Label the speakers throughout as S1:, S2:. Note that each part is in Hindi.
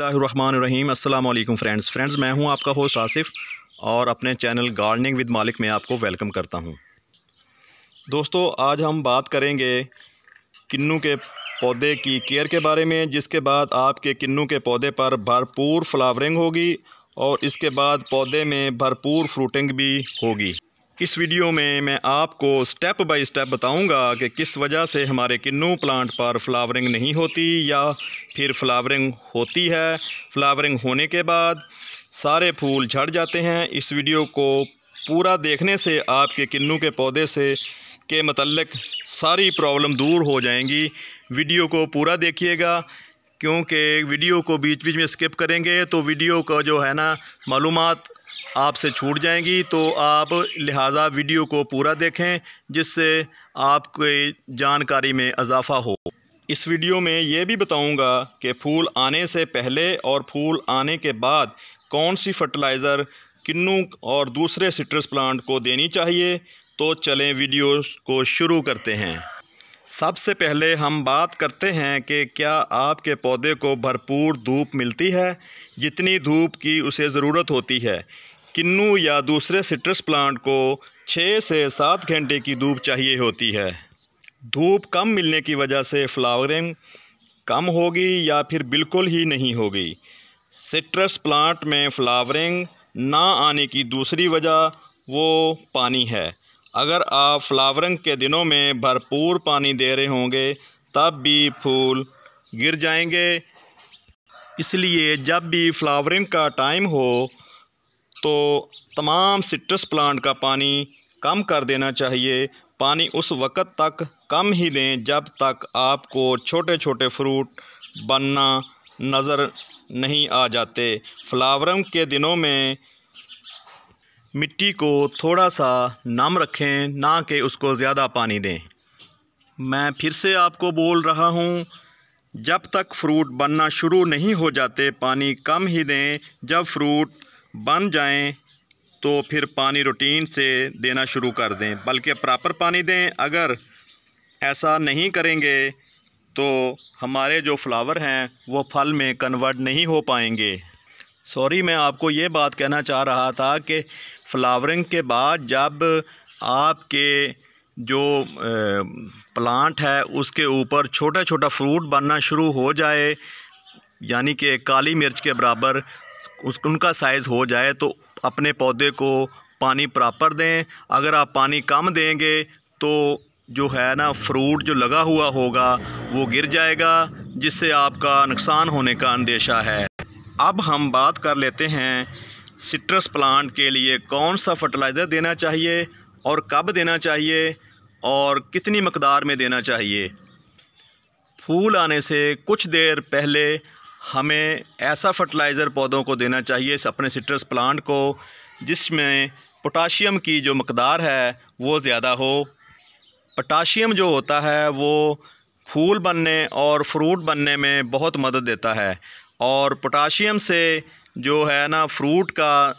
S1: अल्लाम वालेकुम फ्रेंड्स फ्रेंड्स मैं हूं आपका होस्ट आसिफ और अपने चैनल गार्डनिंग विद मालिक में आपको वेलकम करता हूं दोस्तों आज हम बात करेंगे किन्नू के पौधे की केयर के बारे में जिसके बाद आपके किन्नू के पौधे पर भरपूर फ्लावरिंग होगी और इसके बाद पौधे में भरपूर फ्रूटिंग भी होगी इस वीडियो में मैं आपको स्टेप बाय स्टेप बताऊंगा कि किस वजह से हमारे किन्नू प्लांट पर फ्लावरिंग नहीं होती या फिर फ्लावरिंग होती है फ्लावरिंग होने के बाद सारे फूल झड़ जाते हैं इस वीडियो को पूरा देखने से आपके किन्नू के पौधे से के मतलब सारी प्रॉब्लम दूर हो जाएंगी वीडियो को पूरा देखिएगा क्योंकि वीडियो को बीच बीच में स्किप करेंगे तो वीडियो का जो है ना मालूम आपसे छूट जाएंगी तो आप लिहाजा वीडियो को पूरा देखें जिससे आपके जानकारी में इजाफ़ा हो इस वीडियो में ये भी बताऊंगा कि फूल आने से पहले और फूल आने के बाद कौन सी फर्टिलाइज़र किन्नू और दूसरे सिट्रस प्लांट को देनी चाहिए तो चलें वीडियो को शुरू करते हैं सबसे पहले हम बात करते हैं कि क्या आपके पौधे को भरपूर धूप मिलती है जितनी धूप की उसे ज़रूरत होती है किन्नू या दूसरे सिट्रस प्लांट को छः से सात घंटे की धूप चाहिए होती है धूप कम मिलने की वजह से फ्लावरिंग कम होगी या फिर बिल्कुल ही नहीं होगी सिट्रस प्लांट में फ्लावरिंग ना आने की दूसरी वजह वो पानी है अगर आप फ्लावरिंग के दिनों में भरपूर पानी दे रहे होंगे तब भी फूल गिर जाएंगे इसलिए जब भी फ्लावरिंग का टाइम हो तो तमाम सिट्रस प्लांट का पानी कम कर देना चाहिए पानी उस वक़्त तक कम ही दें जब तक आपको छोटे छोटे फ्रूट बनना नज़र नहीं आ जाते फ्लावरिंग के दिनों में मिट्टी को थोड़ा सा नम रखें ना कि उसको ज़्यादा पानी दें मैं फिर से आपको बोल रहा हूँ जब तक फ्रूट बनना शुरू नहीं हो जाते पानी कम ही दें जब फ्रूट बन जाएं तो फिर पानी रूटीन से देना शुरू कर दें बल्कि प्रॉपर पानी दें अगर ऐसा नहीं करेंगे तो हमारे जो फ्लावर हैं वो फल में कन्वर्ट नहीं हो पाएंगे सॉरी मैं आपको ये बात कहना चाह रहा था कि फ्लावरिंग के बाद जब आपके जो प्लांट है उसके ऊपर छोटा छोटा फ्रूट बनना शुरू हो जाए यानी कि काली मिर्च के बराबर उस उनका साइज़ हो जाए तो अपने पौधे को पानी प्रॉपर दें अगर आप पानी कम देंगे तो जो है ना फ्रूट जो लगा हुआ होगा वो गिर जाएगा जिससे आपका नुकसान होने का अंदेशा है अब हम बात कर लेते हैं सिट्रस प्लांट के लिए कौन सा फर्टिलाइज़र देना चाहिए और कब देना चाहिए और कितनी मकदार में देना चाहिए फूल आने से कुछ देर पहले हमें ऐसा फर्टिलाइज़र पौधों को देना चाहिए अपने सिट्रस प्लांट को जिसमें पोटाशियम की जो मकदार है वो ज़्यादा हो पोटाशियम जो होता है वो फूल बनने और फ्रूट बनने में बहुत मदद देता है और पोटाशियम से जो है ना फ्रूट का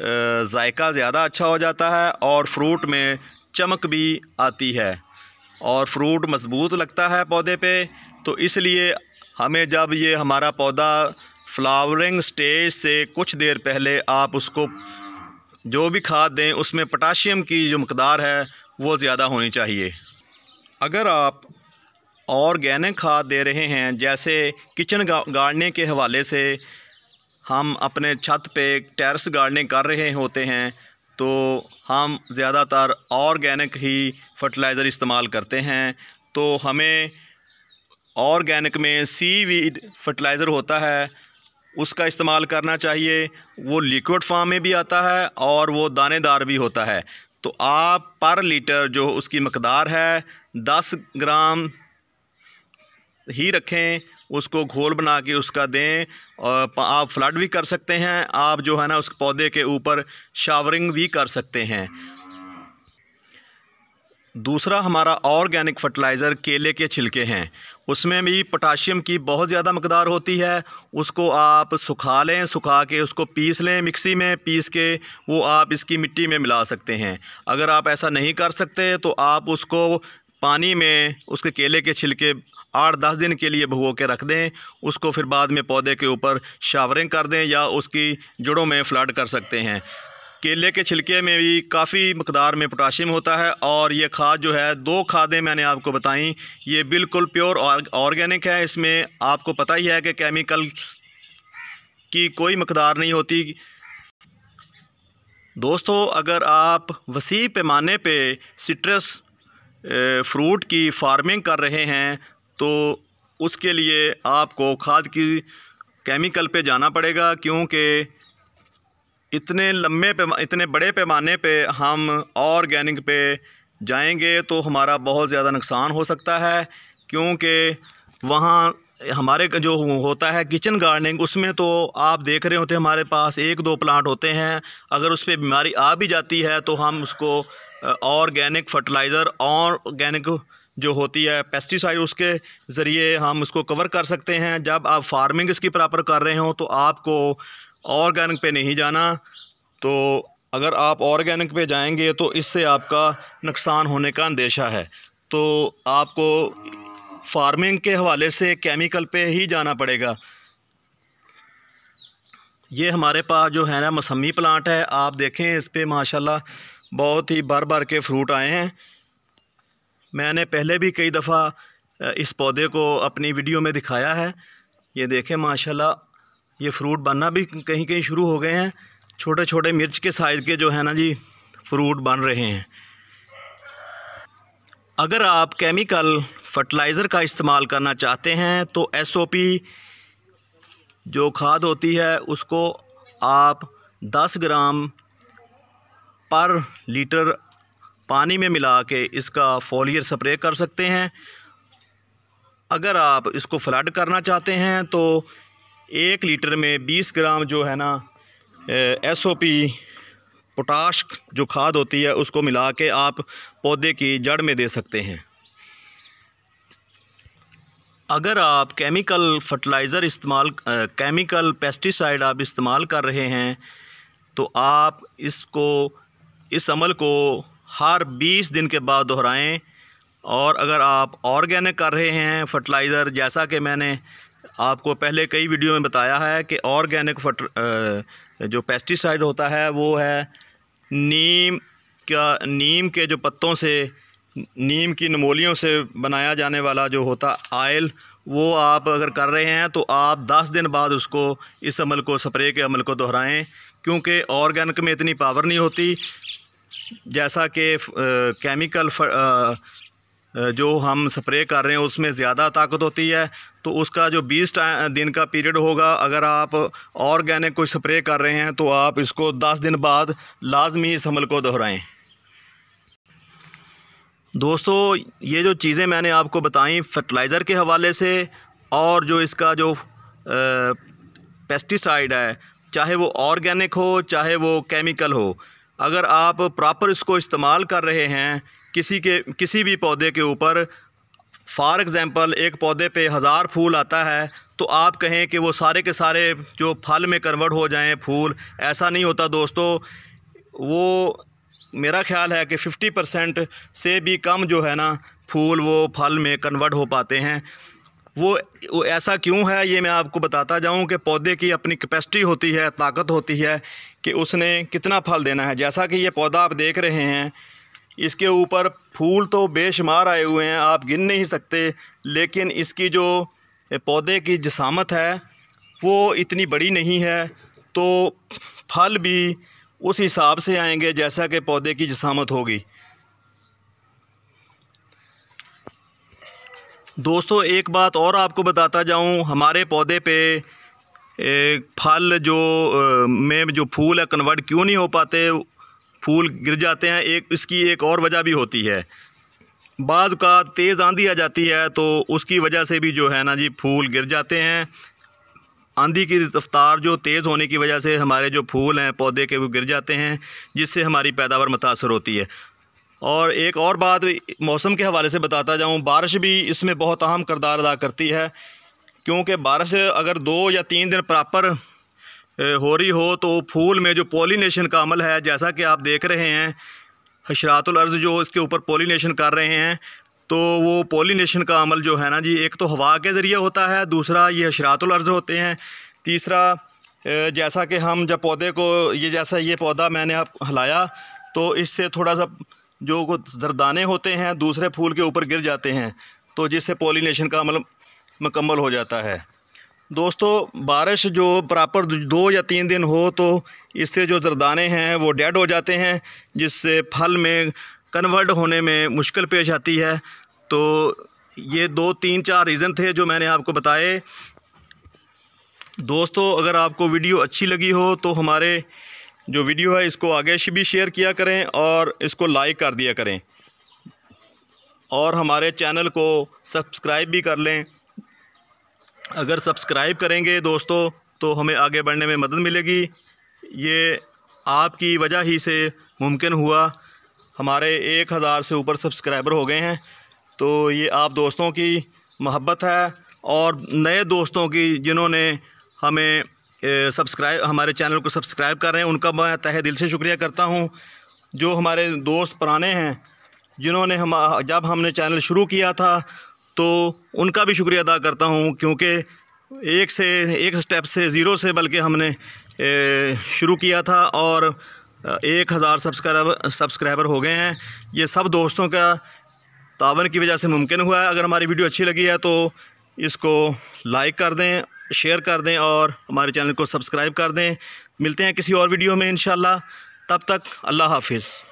S1: जायका ज़्यादा अच्छा हो जाता है और फ्रूट में चमक भी आती है और फ्रूट मज़बूत लगता है पौधे पे तो इसलिए हमें जब ये हमारा पौधा फ्लावरिंग स्टेज से कुछ देर पहले आप उसको जो भी खाद दें उसमें पोटाशियम की जो मकदार है वो ज़्यादा होनी चाहिए अगर आप ऑर्गेनिक खाद दे रहे हैं जैसे किचन गार्डनिंग के हवाले से हम अपने छत पे टेरेस गार्डनिंग कर रहे होते हैं तो हम ज़्यादातर ऑर्गेनिक ही फर्टिलाइज़र इस्तेमाल करते हैं तो हमें ऑर्गेनिक में सी वीड फर्टिलाइज़र होता है उसका इस्तेमाल करना चाहिए वो लिक्विड फॉर्म में भी आता है और वो दानेदार भी होता है तो आप पर लीटर जो उसकी मकदार है दस ग्राम ही रखें उसको घोल बना के उसका दें और आप फ्लड भी कर सकते हैं आप जो है ना उस पौधे के ऊपर शावरिंग भी कर सकते हैं दूसरा हमारा ऑर्गेनिक फर्टिलाइज़र केले के छिलके हैं उसमें भी पोटाशियम की बहुत ज़्यादा मकदार होती है उसको आप सुखा लें सुखा के उसको पीस लें मिक्सी में पीस के वो आप इसकी मिट्टी में मिला सकते हैं अगर आप ऐसा नहीं कर सकते तो आप उसको पानी में उसके केले के छिलके आठ दस दिन के लिए भगो के रख दें उसको फिर बाद में पौधे के ऊपर शावरिंग कर दें या उसकी जड़ों में फ्लड कर सकते हैं केले के छिलके में भी काफ़ी मकदार में पोटाशियम होता है और ये खाद जो है दो खादें मैंने आपको बताई ये बिल्कुल प्योर ऑर्गेनिक है इसमें आपको पता ही है कि केमिकल की कोई मकदार नहीं होती दोस्तों अगर आप वसी पैमाने पे सिट्रस फ्रूट की फार्मिंग कर रहे हैं तो उसके लिए आपको खाद की केमिकल पे जाना पड़ेगा क्योंकि इतने लम्बे इतने बड़े पैमाने पे हम ऑर्गेनिक पे जाएंगे तो हमारा बहुत ज़्यादा नुकसान हो सकता है क्योंकि वहाँ हमारे जो होता है किचन गार्डनिंग उसमें तो आप देख रहे होते हैं हमारे पास एक दो प्लांट होते हैं अगर उस पर बीमारी आ भी जाती है तो हम उसको ऑर्गेनिक फर्टिलाइज़र ऑर्गेनिक जो होती है पेस्टिसाइड उसके ज़रिए हम उसको कवर कर सकते हैं जब आप फार्मिंग इसकी प्रॉपर कर रहे हो तो आपको ऑर्गेनिक पे नहीं जाना तो अगर आप ऑर्गेनिक पे जाएंगे तो इससे आपका नुकसान होने का अंदेशा है तो आपको फार्मिंग के हवाले से केमिकल पे ही जाना पड़ेगा ये हमारे पास जो है ना मौसमी प्लांट है आप देखें इस पर माशाल्लाह बहुत ही बार बार के फ्रूट आए हैं मैंने पहले भी कई दफ़ा इस पौधे को अपनी वीडियो में दिखाया है ये देखें माशाल्लाह ये फ्रूट बनना भी कहीं कहीं शुरू हो गए हैं छोटे छोटे मिर्च के साइज़ के जो है ना जी फ्रूट बन रहे हैं अगर आप केमिकल फर्टिलाइज़र का इस्तेमाल करना चाहते हैं तो एसओपी जो खाद होती है उसको आप 10 ग्राम पर लीटर पानी में मिला के इसका फॉलियर स्प्रे कर सकते हैं अगर आप इसको फ्लड करना चाहते हैं तो एक लीटर में बीस ग्राम जो है ना एस ओ पी पोटाश जो खाद होती है उसको मिला के आप पौधे की जड़ में दे सकते हैं अगर आप केमिकल फर्टिलाइज़र इस्तेमाल केमिकल पेस्टिसाइड आप इस्तेमाल कर रहे हैं तो आप इसको इस अमल को हर 20 दिन के बाद दोहराएं और अगर आप ऑर्गेनिक कर रहे हैं फर्टिलाइज़र जैसा कि मैंने आपको पहले कई वीडियो में बताया है कि ऑर्गेनिक फर्ट जो पेस्टिसाइड होता है वो है नीम का नीम के जो पत्तों से नीम की नमोलियों से बनाया जाने वाला जो होता आयल वो आप अगर कर रहे हैं तो आप 10 दिन बाद उसको इस अमल को स्प्रे के अमल को दोहराएं क्योंकि ऑर्गेनिक में इतनी पावर नहीं होती जैसा कि केमिकल फर, आ, जो हम स्प्रे कर रहे हैं उसमें ज़्यादा ताकत होती है तो उसका जो 20 दिन का पीरियड होगा अगर आप ऑर्गेनिक कुछ स्प्रे कर रहे हैं तो आप इसको 10 दिन बाद लाजमी इस हमल को दोहराएं दोस्तों ये जो चीज़ें मैंने आपको बताई फर्टिलाइज़र के हवाले से और जो इसका जो पेस्टिसाइड है चाहे वो ऑर्गेनिक हो चाहे वो केमिकल हो अगर आप प्रॉपर इसको इस्तेमाल कर रहे हैं किसी के किसी भी पौधे के ऊपर फॉर एग्ज़ाम्पल एक पौधे पे हज़ार फूल आता है तो आप कहें कि वो सारे के सारे जो फल में कन्वर्ट हो जाएं फूल ऐसा नहीं होता दोस्तों वो मेरा ख्याल है कि 50 परसेंट से भी कम जो है ना फूल वो फल में कन्वर्ट हो पाते हैं वो, वो ऐसा क्यों है ये मैं आपको बताता जाऊं कि पौधे की अपनी कैपेसिटी होती है ताकत होती है कि उसने कितना फल देना है जैसा कि ये पौधा आप देख रहे हैं इसके ऊपर फूल तो बेशुमार आए हुए हैं आप गिन नहीं सकते लेकिन इसकी जो पौधे की जसामत है वो इतनी बड़ी नहीं है तो फल भी उस हिसाब से आएंगे जैसा कि पौधे की जसामत होगी दोस्तों एक बात और आपको बताता जाऊं हमारे पौधे पे फल जो में जो फूल है कन्वर्ट क्यों नहीं हो पाते फूल गिर जाते हैं एक इसकी एक और वजह भी होती है बाद का तेज़ आंधी आ जाती है तो उसकी वजह से भी जो है ना जी फूल गिर जाते हैं आंधी की रफ्तार जो तेज़ होने की वजह से हमारे जो फूल हैं पौधे के वो गिर जाते हैं जिससे हमारी पैदावार मुतासर होती है और एक और बात मौसम के हवाले से बताता जाऊँ बारिश भी इसमें बहुत अहम करदार अदा करती है क्योंकि बारिश अगर दो या तीन दिन प्रॉपर हो रही हो तो फूल में जो पोलिनेशन का अमल है जैसा कि आप देख रहे हैं अर्ज़ जो इसके ऊपर पोलिनेशन कर रहे हैं तो वो पोलिनेशन का अमल जो है ना जी एक तो हवा के ज़रिए होता है दूसरा ये हशरातलर्ज़ होते हैं तीसरा जैसा कि हम जब पौधे को ये जैसा ये पौधा मैंने आप हिलाया तो इससे थोड़ा सा जो जरदाने होते हैं दूसरे फूल के ऊपर गिर जाते हैं तो जिससे पोलिनेशन का अमल मतलब मुकम्मल हो जाता है दोस्तों बारिश जो प्रॉपर दो या तीन दिन हो तो इससे जो जरदाने हैं वो डेड हो जाते हैं जिससे फल में कन्वर्ट होने में मुश्किल पेश आती है तो ये दो तीन चार रीज़न थे जो मैंने आपको बताए दोस्तों अगर आपको वीडियो अच्छी लगी हो तो हमारे जो वीडियो है इसको आगे भी शेयर किया करें और इसको लाइक कर दिया करें और हमारे चैनल को सब्सक्राइब भी कर लें अगर सब्सक्राइब करेंगे दोस्तों तो हमें आगे बढ़ने में मदद मिलेगी ये आपकी वजह ही से मुमकिन हुआ हमारे एक हज़ार से ऊपर सब्सक्राइबर हो गए हैं तो ये आप दोस्तों की मोहब्बत है और नए दोस्तों की जिन्होंने हमें सब्सक्राइब हमारे चैनल को सब्सक्राइब कर रहे हैं उनका मैं तहे दिल से शुक्रिया करता हूँ जो हमारे दोस्त पुराने हैं जिन्होंने हम जब हमने चैनल शुरू किया था तो उनका भी शुक्रिया अदा करता हूँ क्योंकि एक से एक स्टेप से ज़ीरो से बल्कि हमने शुरू किया था और एक हज़ार सब्सक्राइब सब्सक्राइबर हो गए हैं ये सब दोस्तों का तावन की वजह से मुमकिन हुआ है अगर हमारी वीडियो अच्छी लगी है तो इसको लाइक कर दें शेयर कर दें और हमारे चैनल को सब्सक्राइब कर दें मिलते हैं किसी और वीडियो में इन तब तक अल्लाह हाफिज़